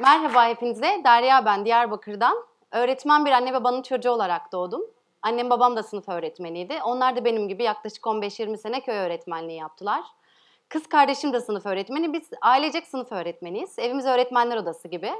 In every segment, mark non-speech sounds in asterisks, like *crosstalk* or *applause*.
Merhaba hepinize. Derya ben Diyarbakır'dan. Öğretmen bir anne ve babanın çocuğu olarak doğdum. Annem babam da sınıf öğretmeniydi. Onlar da benim gibi yaklaşık 15-20 sene köy öğretmenliği yaptılar. Kız kardeşim de sınıf öğretmeni. Biz ailecek sınıf öğretmeniyiz. Evimiz öğretmenler odası gibi.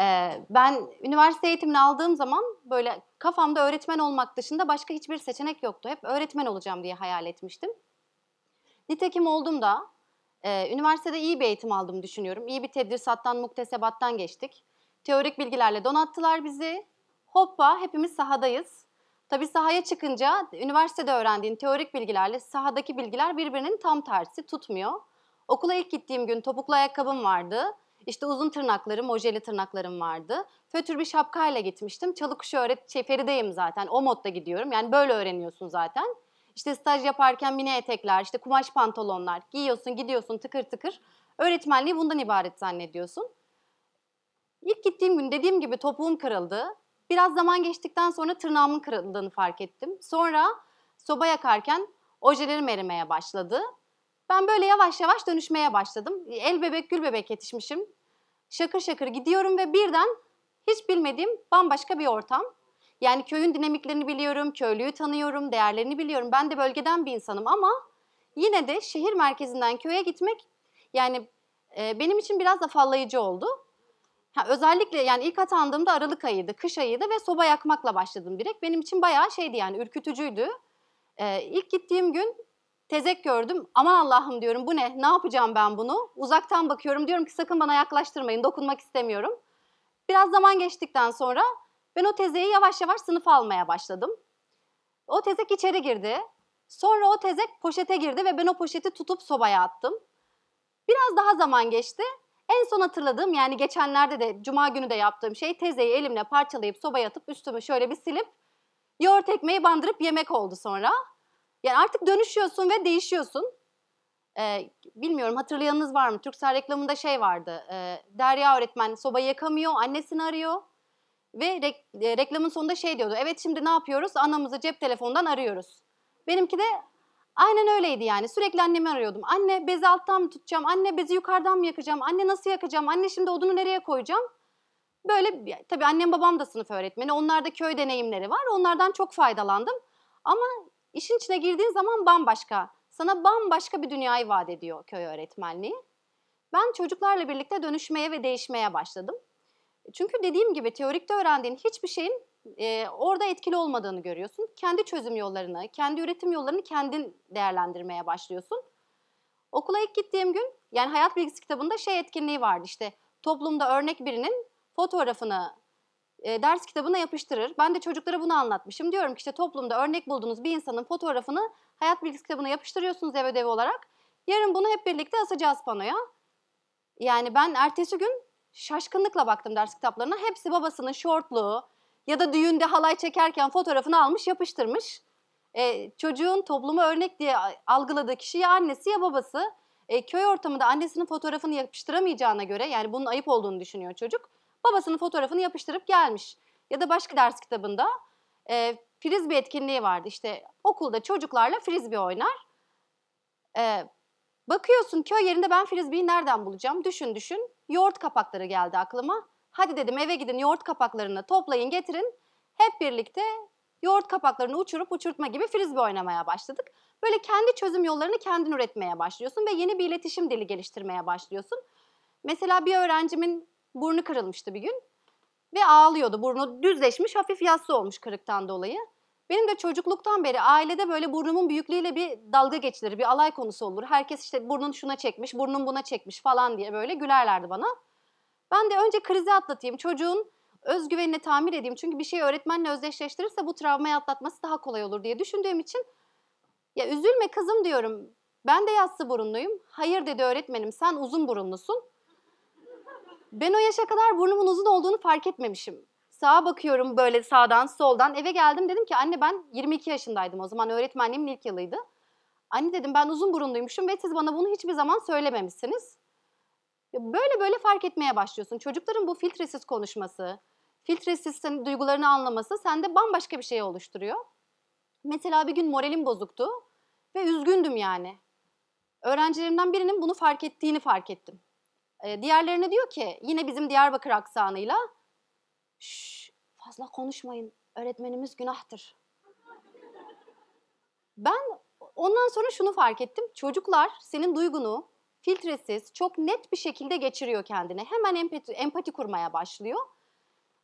Ee, ben üniversite eğitimini aldığım zaman böyle kafamda öğretmen olmak dışında başka hiçbir seçenek yoktu. Hep öğretmen olacağım diye hayal etmiştim. Nitekim oldum da ee, üniversitede iyi bir eğitim aldım düşünüyorum. İyi bir tedrisattan, muktesebattan geçtik. Teorik bilgilerle donattılar bizi. Hoppa hepimiz sahadayız. Tabii sahaya çıkınca üniversitede öğrendiğin teorik bilgilerle sahadaki bilgiler birbirinin tam tersi tutmuyor. Okula ilk gittiğim gün topuklu ayakkabım vardı. İşte uzun tırnaklarım, ojeli tırnaklarım vardı. Fötür bir şapkayla gitmiştim. Çalıkuşu kuşu öğret şey, zaten. O modda gidiyorum. Yani böyle öğreniyorsun zaten. İşte staj yaparken mini etekler, işte kumaş pantolonlar giyiyorsun, gidiyorsun tıkır tıkır. Öğretmenliği bundan ibaret zannediyorsun. İlk gittiğim gün dediğim gibi topuğum kırıldı. Biraz zaman geçtikten sonra tırnağımın kırıldığını fark ettim. Sonra soba yakarken ojelerim erimeye başladı. Ben böyle yavaş yavaş dönüşmeye başladım. El bebek gül bebek yetişmişim. Şakır şakır gidiyorum ve birden hiç bilmediğim bambaşka bir ortam. Yani köyün dinamiklerini biliyorum, köylüyü tanıyorum, değerlerini biliyorum. Ben de bölgeden bir insanım ama yine de şehir merkezinden köye gitmek yani e, benim için biraz da fallayıcı oldu. Ha, özellikle yani ilk atandığımda Aralık ayıydı, kış ayıydı ve soba yakmakla başladım direkt. Benim için bayağı şeydi yani ürkütücüydü. E, ilk gittiğim gün tezek gördüm. Aman Allah'ım diyorum bu ne? Ne yapacağım ben bunu? Uzaktan bakıyorum diyorum ki sakın bana yaklaştırmayın, dokunmak istemiyorum. Biraz zaman geçtikten sonra ben o tezeyi yavaş yavaş sınıfa almaya başladım. O tezek içeri girdi. Sonra o tezek poşete girdi ve ben o poşeti tutup sobaya attım. Biraz daha zaman geçti. En son hatırladığım yani geçenlerde de cuma günü de yaptığım şey tezeyi elimle parçalayıp sobaya atıp üstümü şöyle bir silip yoğurt ekmeği bandırıp yemek oldu sonra. Yani artık dönüşüyorsun ve değişiyorsun. Ee, bilmiyorum hatırlayanınız var mı? Türksel reklamında şey vardı. E, Derya öğretmen sobayı yakamıyor, annesini arıyor. Ve rek, e, reklamın sonunda şey diyordu. Evet şimdi ne yapıyoruz? Anamızı cep telefonundan arıyoruz. Benimki de aynen öyleydi yani. Sürekli annemi arıyordum. Anne bezi alttan mı tutacağım? Anne bezi yukarıdan mı yakacağım? Anne nasıl yakacağım? Anne şimdi odunu nereye koyacağım? Böyle tabii annem babam da sınıf öğretmeni. Onlarda köy deneyimleri var. Onlardan çok faydalandım. Ama işin içine girdiğin zaman bambaşka. Sana bambaşka bir dünyayı vaat ediyor köy öğretmenliği. Ben çocuklarla birlikte dönüşmeye ve değişmeye başladım. Çünkü dediğim gibi teorikte öğrendiğin hiçbir şeyin e, orada etkili olmadığını görüyorsun. Kendi çözüm yollarını, kendi üretim yollarını kendin değerlendirmeye başlıyorsun. Okula ilk gittiğim gün yani hayat bilgisi kitabında şey etkinliği vardı işte toplumda örnek birinin fotoğrafını e, ders kitabına yapıştırır. Ben de çocuklara bunu anlatmışım. Diyorum ki işte toplumda örnek bulduğunuz bir insanın fotoğrafını hayat bilgisi kitabına yapıştırıyorsunuz ev ödevi olarak. Yarın bunu hep birlikte asacağız panoya. Yani ben ertesi gün şaşkınlıkla baktım ders kitaplarına. Hepsi babasının şortluğu ya da düğünde halay çekerken fotoğrafını almış yapıştırmış. E, çocuğun topluma örnek diye algıladığı kişi ya annesi ya babası. E, köy ortamında annesinin fotoğrafını yapıştıramayacağına göre yani bunun ayıp olduğunu düşünüyor çocuk. Babasının fotoğrafını yapıştırıp gelmiş. Ya da başka ders kitabında e, frisbee etkinliği vardı. İşte okulda çocuklarla frisbee oynar. E, Bakıyorsun köy yerinde ben frisbee'yi nereden bulacağım? Düşün düşün. Yoğurt kapakları geldi aklıma. Hadi dedim eve gidin yoğurt kapaklarını toplayın getirin. Hep birlikte yoğurt kapaklarını uçurup uçurtma gibi frisbee oynamaya başladık. Böyle kendi çözüm yollarını kendin üretmeye başlıyorsun ve yeni bir iletişim dili geliştirmeye başlıyorsun. Mesela bir öğrencimin burnu kırılmıştı bir gün ve ağlıyordu. Burnu düzleşmiş hafif yassı olmuş kırıktan dolayı. Benim de çocukluktan beri ailede böyle burnumun büyüklüğüyle bir dalga geçilir, bir alay konusu olur. Herkes işte burnun şuna çekmiş, burnun buna çekmiş falan diye böyle gülerlerdi bana. Ben de önce krizi atlatayım, çocuğun özgüvenini tamir edeyim. Çünkü bir şeyi öğretmenle özdeşleştirirse bu travmayı atlatması daha kolay olur diye düşündüğüm için ya üzülme kızım diyorum. Ben de yassı burunluyum. Hayır dedi öğretmenim sen uzun burunlusun. Ben o yaşa kadar burnumun uzun olduğunu fark etmemişim. Sağa bakıyorum böyle sağdan soldan. Eve geldim dedim ki anne ben 22 yaşındaydım o zaman öğretmenliğimin ilk yılıydı. Anne dedim ben uzun burunluymuşum ve siz bana bunu hiçbir zaman söylememişsiniz. Böyle böyle fark etmeye başlıyorsun. Çocukların bu filtresiz konuşması, filtresiz duygularını anlaması sende bambaşka bir şey oluşturuyor. Mesela bir gün moralim bozuktu ve üzgündüm yani. Öğrencilerimden birinin bunu fark ettiğini fark ettim. Diğerlerine diyor ki yine bizim Diyarbakır aksanıyla Şş, fazla konuşmayın. Öğretmenimiz günahtır. Ben ondan sonra şunu fark ettim. Çocuklar senin duygunu filtresiz, çok net bir şekilde geçiriyor kendine. Hemen empati, empati kurmaya başlıyor.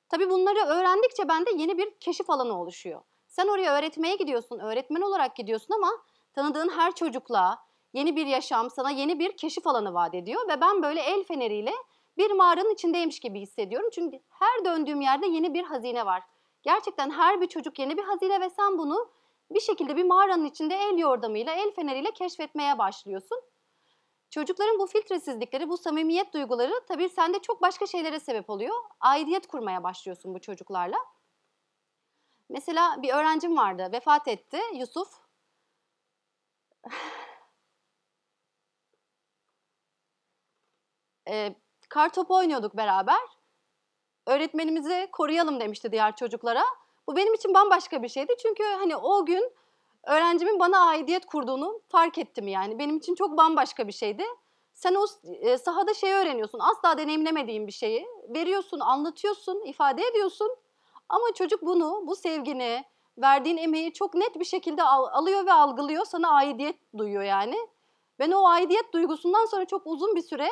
Tabii bunları öğrendikçe bende yeni bir keşif alanı oluşuyor. Sen oraya öğretmeye gidiyorsun, öğretmen olarak gidiyorsun ama tanıdığın her çocukla yeni bir yaşam, sana yeni bir keşif alanı vaat ediyor ve ben böyle el feneriyle bir mağaranın içindeymiş gibi hissediyorum. Çünkü her döndüğüm yerde yeni bir hazine var. Gerçekten her bir çocuk yeni bir hazine ve sen bunu bir şekilde bir mağaranın içinde el yordamıyla, el feneriyle keşfetmeye başlıyorsun. Çocukların bu filtresizlikleri, bu samimiyet duyguları tabii sende çok başka şeylere sebep oluyor. Aidiyet kurmaya başlıyorsun bu çocuklarla. Mesela bir öğrencim vardı, vefat etti Yusuf. *sighs* ee, Kartopu oynuyorduk beraber. Öğretmenimizi koruyalım demişti diğer çocuklara. Bu benim için bambaşka bir şeydi. Çünkü hani o gün öğrencimin bana aidiyet kurduğunu fark ettim yani. Benim için çok bambaşka bir şeydi. Sen o e, sahada şeyi öğreniyorsun. Asla deneyimlemediğin bir şeyi veriyorsun, anlatıyorsun, ifade ediyorsun. Ama çocuk bunu, bu sevgini, verdiğin emeği çok net bir şekilde alıyor ve algılıyor. Sana aidiyet duyuyor yani. Ben o aidiyet duygusundan sonra çok uzun bir süre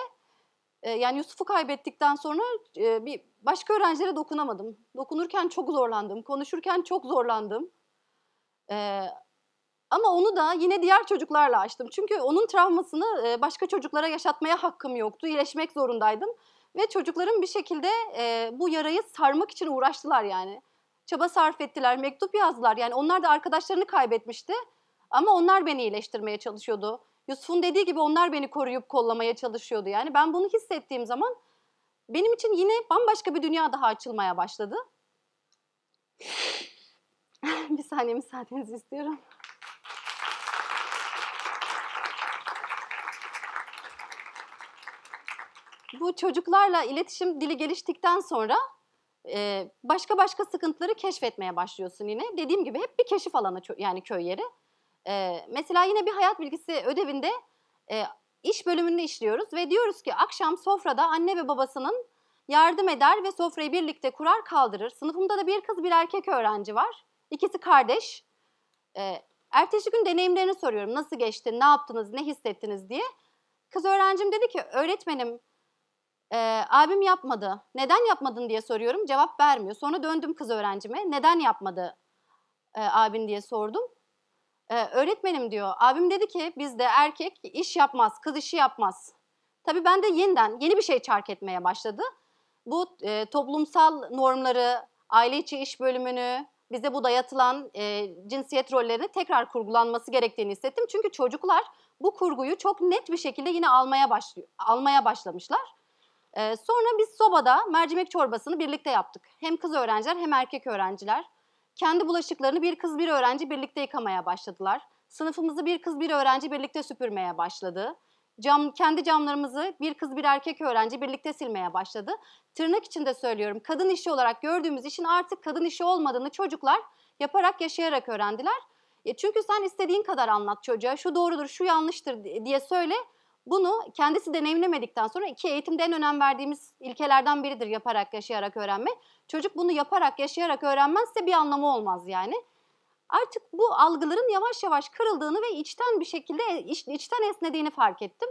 yani Yusuf'u kaybettikten sonra bir başka öğrencilere dokunamadım. Dokunurken çok zorlandım, konuşurken çok zorlandım. ama onu da yine diğer çocuklarla açtım. Çünkü onun travmasını başka çocuklara yaşatmaya hakkım yoktu. İyileşmek zorundaydım. Ve çocukların bir şekilde bu yarayı sarmak için uğraştılar yani. Çaba sarf ettiler, mektup yazdılar. Yani onlar da arkadaşlarını kaybetmişti. Ama onlar beni iyileştirmeye çalışıyordu. Yusuf'un dediği gibi onlar beni koruyup kollamaya çalışıyordu. Yani ben bunu hissettiğim zaman benim için yine bambaşka bir dünya daha açılmaya başladı. *laughs* bir saniye müsaadenizi istiyorum. Bu çocuklarla iletişim dili geliştikten sonra e, başka başka sıkıntıları keşfetmeye başlıyorsun yine. Dediğim gibi hep bir keşif alanı yani köy yeri. E, mesela yine bir hayat bilgisi ödevinde e, iş bölümünü işliyoruz ve diyoruz ki akşam sofrada anne ve babasının yardım eder ve sofrayı birlikte kurar kaldırır. Sınıfımda da bir kız bir erkek öğrenci var. İkisi kardeş. E, ertesi gün deneyimlerini soruyorum. Nasıl geçti, ne yaptınız, ne hissettiniz diye. Kız öğrencim dedi ki öğretmenim e, abim yapmadı. Neden yapmadın diye soruyorum. Cevap vermiyor. Sonra döndüm kız öğrencime. Neden yapmadı e, abin diye sordum. Ee, öğretmenim diyor. Abim dedi ki bizde erkek iş yapmaz, kız işi yapmaz. Tabii ben de yeniden yeni bir şey çark etmeye başladı. Bu e, toplumsal normları, aile içi iş bölümünü, bize bu dayatılan e, cinsiyet rollerini tekrar kurgulanması gerektiğini hissettim. Çünkü çocuklar bu kurguyu çok net bir şekilde yine almaya başlıyor, almaya başlamışlar. E, sonra biz sobada mercimek çorbasını birlikte yaptık. Hem kız öğrenciler hem erkek öğrenciler. Kendi bulaşıklarını bir kız bir öğrenci birlikte yıkamaya başladılar. Sınıfımızı bir kız bir öğrenci birlikte süpürmeye başladı. Cam, kendi camlarımızı bir kız bir erkek öğrenci birlikte silmeye başladı. Tırnak içinde söylüyorum kadın işi olarak gördüğümüz işin artık kadın işi olmadığını çocuklar yaparak yaşayarak öğrendiler. E, çünkü sen istediğin kadar anlat çocuğa şu doğrudur şu yanlıştır diye söyle bunu kendisi deneyimlemedikten sonra ki eğitimde en önem verdiğimiz ilkelerden biridir yaparak yaşayarak öğrenme. Çocuk bunu yaparak yaşayarak öğrenmezse bir anlamı olmaz yani. Artık bu algıların yavaş yavaş kırıldığını ve içten bir şekilde iç, içten esnediğini fark ettim.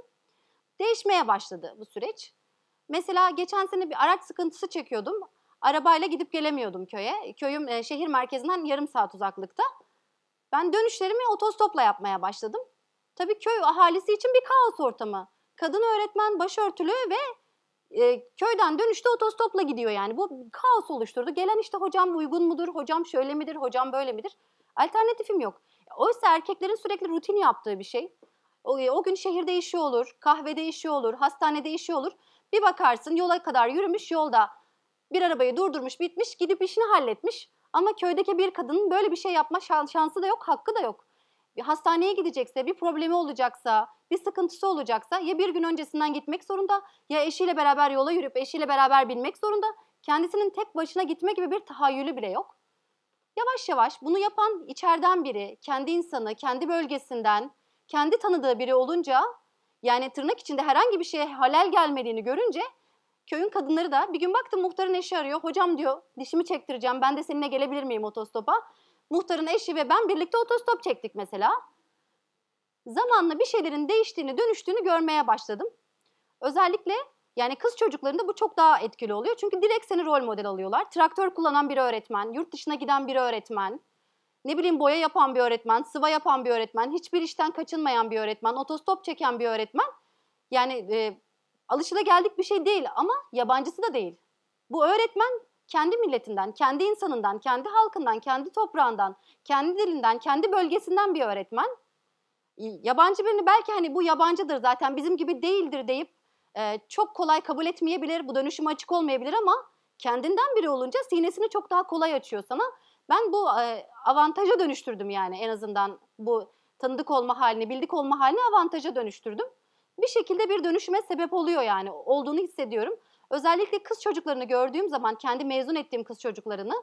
Değişmeye başladı bu süreç. Mesela geçen sene bir araç sıkıntısı çekiyordum. Arabayla gidip gelemiyordum köye. Köyüm e, şehir merkezinden yarım saat uzaklıkta. Ben dönüşlerimi otostopla yapmaya başladım. Tabii köy ahalisi için bir kaos ortamı. Kadın öğretmen başörtülü ve e, köyden dönüşte otostopla gidiyor yani. Bu kaos oluşturdu. Gelen işte hocam uygun mudur, hocam şöyle midir, hocam böyle midir? Alternatifim yok. Oysa erkeklerin sürekli rutin yaptığı bir şey. O, o gün şehirde işi olur, kahvede işi olur, hastanede işi olur. Bir bakarsın yola kadar yürümüş yolda bir arabayı durdurmuş bitmiş gidip işini halletmiş. Ama köydeki bir kadının böyle bir şey yapma şansı da yok, hakkı da yok bir hastaneye gidecekse, bir problemi olacaksa, bir sıkıntısı olacaksa ya bir gün öncesinden gitmek zorunda ya eşiyle beraber yola yürüp eşiyle beraber binmek zorunda. Kendisinin tek başına gitme gibi bir tahayyülü bile yok. Yavaş yavaş bunu yapan içeriden biri, kendi insanı, kendi bölgesinden, kendi tanıdığı biri olunca yani tırnak içinde herhangi bir şeye halel gelmediğini görünce köyün kadınları da bir gün baktım muhtarın eşi arıyor. Hocam diyor dişimi çektireceğim ben de seninle gelebilir miyim otostopa? Muhtarın eşi ve ben birlikte otostop çektik mesela. Zamanla bir şeylerin değiştiğini, dönüştüğünü görmeye başladım. Özellikle yani kız çocuklarında bu çok daha etkili oluyor. Çünkü direkt seni rol model alıyorlar. Traktör kullanan bir öğretmen, yurt dışına giden bir öğretmen, ne bileyim boya yapan bir öğretmen, sıva yapan bir öğretmen, hiçbir işten kaçınmayan bir öğretmen, otostop çeken bir öğretmen. Yani e, geldik bir şey değil ama yabancısı da değil. Bu öğretmen kendi milletinden, kendi insanından, kendi halkından, kendi toprağından, kendi dilinden, kendi bölgesinden bir öğretmen. Yabancı birini belki hani bu yabancıdır zaten bizim gibi değildir deyip e, çok kolay kabul etmeyebilir, bu dönüşüm açık olmayabilir ama kendinden biri olunca sinesini çok daha kolay açıyor sana. Ben bu e, avantaja dönüştürdüm yani en azından bu tanıdık olma halini, bildik olma halini avantaja dönüştürdüm. Bir şekilde bir dönüşüme sebep oluyor yani olduğunu hissediyorum. Özellikle kız çocuklarını gördüğüm zaman kendi mezun ettiğim kız çocuklarını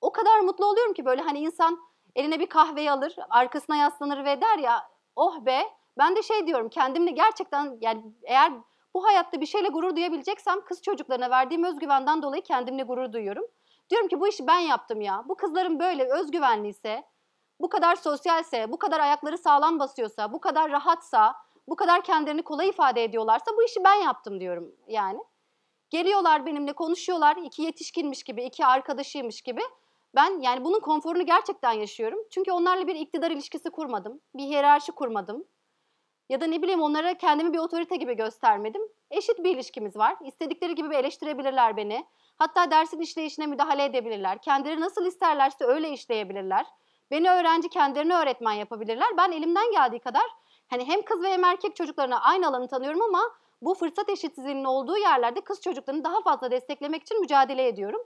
o kadar mutlu oluyorum ki böyle hani insan eline bir kahveyi alır, arkasına yaslanır ve der ya oh be ben de şey diyorum kendimle gerçekten yani eğer bu hayatta bir şeyle gurur duyabileceksem kız çocuklarına verdiğim özgüvenden dolayı kendimle gurur duyuyorum. Diyorum ki bu işi ben yaptım ya. Bu kızların böyle özgüvenliyse, bu kadar sosyalse, bu kadar ayakları sağlam basıyorsa, bu kadar rahatsa, bu kadar kendilerini kolay ifade ediyorlarsa bu işi ben yaptım diyorum yani. Geliyorlar benimle konuşuyorlar. iki yetişkinmiş gibi, iki arkadaşıymış gibi. Ben yani bunun konforunu gerçekten yaşıyorum. Çünkü onlarla bir iktidar ilişkisi kurmadım. Bir hiyerarşi kurmadım. Ya da ne bileyim onlara kendimi bir otorite gibi göstermedim. Eşit bir ilişkimiz var. istedikleri gibi eleştirebilirler beni. Hatta dersin işleyişine müdahale edebilirler. Kendileri nasıl isterlerse öyle işleyebilirler. Beni öğrenci kendilerini öğretmen yapabilirler. Ben elimden geldiği kadar hani hem kız ve hem erkek çocuklarına aynı alanı tanıyorum ama bu fırsat eşitsizliğinin olduğu yerlerde kız çocuklarını daha fazla desteklemek için mücadele ediyorum.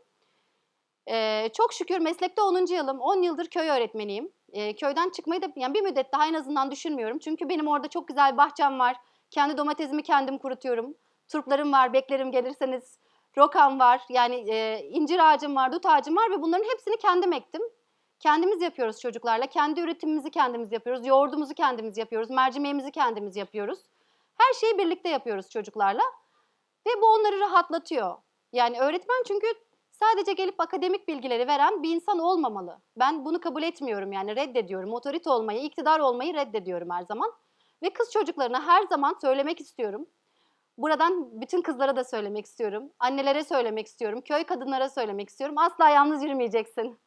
Ee, çok şükür meslekte 10. yılım. 10 yıldır köy öğretmeniyim. Ee, köyden çıkmayı da yani bir müddet daha en azından düşünmüyorum. Çünkü benim orada çok güzel bahçem var. Kendi domatesimi kendim kurutuyorum. Turplarım var, beklerim gelirseniz. rokan var, yani e, incir ağacım var, dut ağacım var ve bunların hepsini kendim ektim. Kendimiz yapıyoruz çocuklarla. Kendi üretimimizi kendimiz yapıyoruz. Yoğurdumuzu kendimiz yapıyoruz. Mercimeğimizi kendimiz yapıyoruz. Her şeyi birlikte yapıyoruz çocuklarla ve bu onları rahatlatıyor. Yani öğretmen çünkü sadece gelip akademik bilgileri veren bir insan olmamalı. Ben bunu kabul etmiyorum yani reddediyorum. Otorite olmayı, iktidar olmayı reddediyorum her zaman. Ve kız çocuklarına her zaman söylemek istiyorum. Buradan bütün kızlara da söylemek istiyorum. Annelere söylemek istiyorum. Köy kadınlara söylemek istiyorum. Asla yalnız yürümeyeceksin.